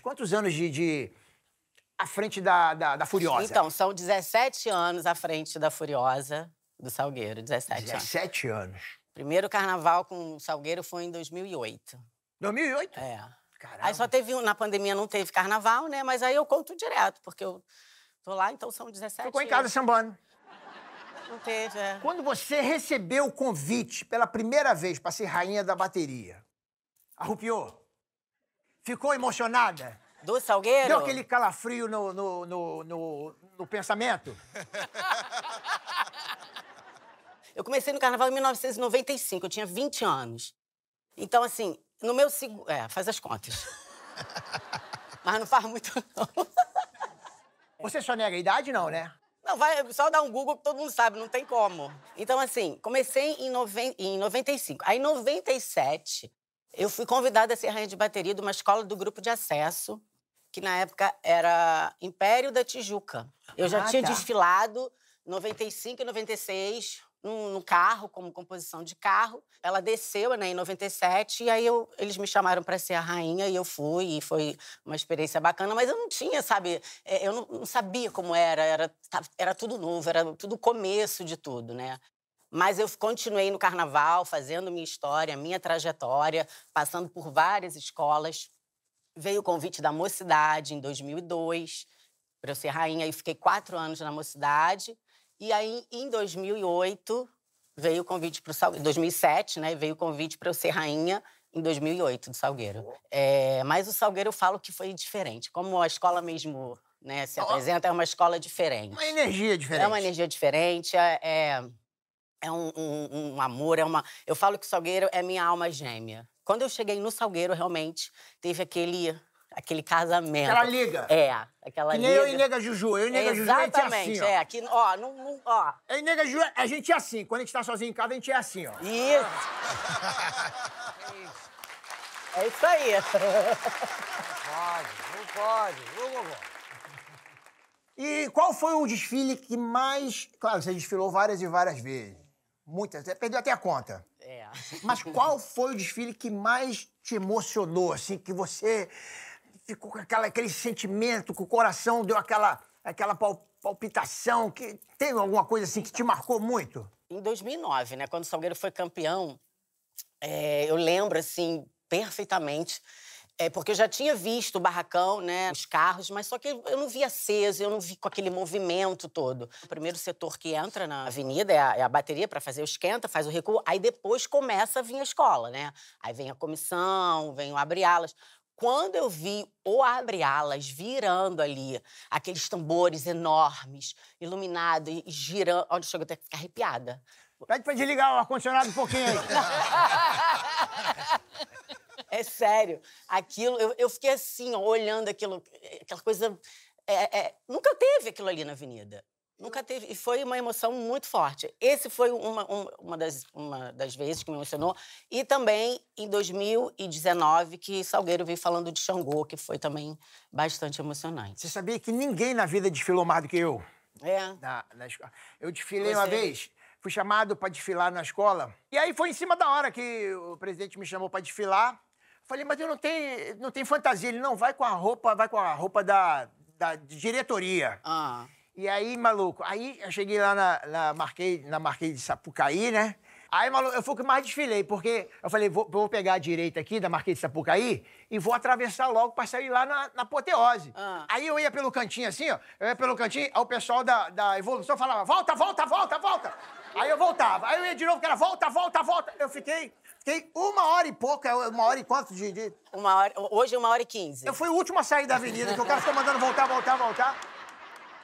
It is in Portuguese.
de quantos anos de, de à frente da, da, da, Furiosa? Então, são 17 anos à frente da Furiosa, do Salgueiro, 17, 17 anos. anos. Primeiro carnaval com o Salgueiro foi em 2008. 2008? É. Caramba. Aí só teve, na pandemia não teve carnaval, né? Mas aí eu conto direto, porque eu tô lá, então são 17 Ficou em casa sambando. Não teve, é. Quando você recebeu o convite pela primeira vez para ser rainha da bateria, arrupiou? Ficou emocionada? Do Salgueiro? Deu aquele calafrio no, no, no, no, no pensamento? Eu comecei no carnaval em 1995, eu tinha 20 anos. Então, assim, no meu segundo. É, faz as contas. Mas não faz muito, não. Você só nega a idade, não, né? Não, vai só dar um Google que todo mundo sabe, não tem como. Então, assim, comecei em, noven... em 95. Aí, em 97, eu fui convidada a ser rainha de bateria de uma escola do grupo de acesso, que na época era Império da Tijuca. Eu já ah, tinha tá. desfilado 95 e 96 no carro, como composição de carro. Ela desceu né, em 97 e aí eu, eles me chamaram para ser a rainha e eu fui e foi uma experiência bacana, mas eu não tinha, sabe? É, eu não, não sabia como era, era, era tudo novo, era tudo começo de tudo, né? Mas eu continuei no carnaval, fazendo minha história, minha trajetória, passando por várias escolas. Veio o convite da Mocidade em 2002 para eu ser rainha e fiquei quatro anos na Mocidade. E aí, em 2008, veio o convite para o Salgueiro. 2007, né? Veio o convite para eu ser rainha em 2008 do Salgueiro. É, mas o Salgueiro eu falo que foi diferente. Como a escola mesmo né, se apresenta, é uma escola diferente. Uma energia diferente. É uma energia diferente. É, é é um, um, um, amor, é uma. Eu falo que o Salgueiro é minha alma gêmea. Quando eu cheguei no Salgueiro, realmente, teve aquele. Aquele casamento. Aquela liga. É, aquela que nem liga. eu e Nega Juju. Eu e Nega é, Juju, a gente é assim, Exatamente, é. Aqui, ó, não, não, ó. Eu e Nega Juju, a gente é assim. Quando a gente tá sozinho em casa, a gente é assim, ó. Isso. é isso aí. Não pode, não pode. não, e qual foi o desfile que mais. Claro, você desfilou várias e várias vezes. Muitas, perdeu até a conta. É. Mas qual foi o desfile que mais te emocionou, assim, que você ficou com aquela, aquele sentimento, que o coração deu aquela, aquela palpitação, que tem alguma coisa assim que te então. marcou muito? Em 2009, né, quando o Salgueiro foi campeão, é, eu lembro, assim, perfeitamente é, porque eu já tinha visto o barracão, né, os carros, mas só que eu não vi aceso, eu não vi com aquele movimento todo. O primeiro setor que entra na avenida é a, é a bateria para fazer o esquenta, faz o recuo, aí depois começa a vir a escola, né? Aí vem a comissão, vem o abre-alas. Quando eu vi o abre-alas virando ali, aqueles tambores enormes, iluminado e, e girando, olha, chego até a ficar arrepiada. Pede pra desligar o ar-condicionado um pouquinho aí. É sério. Aquilo, eu, eu fiquei assim, ó, olhando aquilo, aquela coisa. É, é, nunca teve aquilo ali na avenida. Nunca teve. E foi uma emoção muito forte. Esse foi uma, uma, uma, das, uma das vezes que me emocionou. E também em 2019, que Salgueiro veio falando de Xangô, que foi também bastante emocionante. Você sabia que ninguém na vida desfilou mais do que eu? É. Na, na escola. Eu desfilei Você... uma é. vez, fui chamado para desfilar na escola. E aí foi em cima da hora que o presidente me chamou para desfilar. Falei, mas eu não tenho, não tenho fantasia. Ele não vai com a roupa, vai com a roupa da, da diretoria. Ah. E aí, maluco, aí eu cheguei lá na, na marquei, na marquei de Sapucaí, né? Aí, maluco, eu fui que mais desfilei, porque eu falei, vou, vou pegar a direita aqui da Marquês de Sapucaí e vou atravessar logo pra sair lá na, na apoteose. Ah. Aí eu ia pelo cantinho assim, ó, eu ia pelo cantinho, aí o pessoal da, da evolução falava, volta, volta, volta, volta. Aí eu voltava. Aí eu ia de novo, que era volta, volta, volta. Eu fiquei Fiquei uma hora e pouco, é uma hora e quanto de. de... Uma hora, hoje é uma hora e quinze. Eu fui o último a sair da avenida, que o cara ficou mandando voltar, voltar, voltar.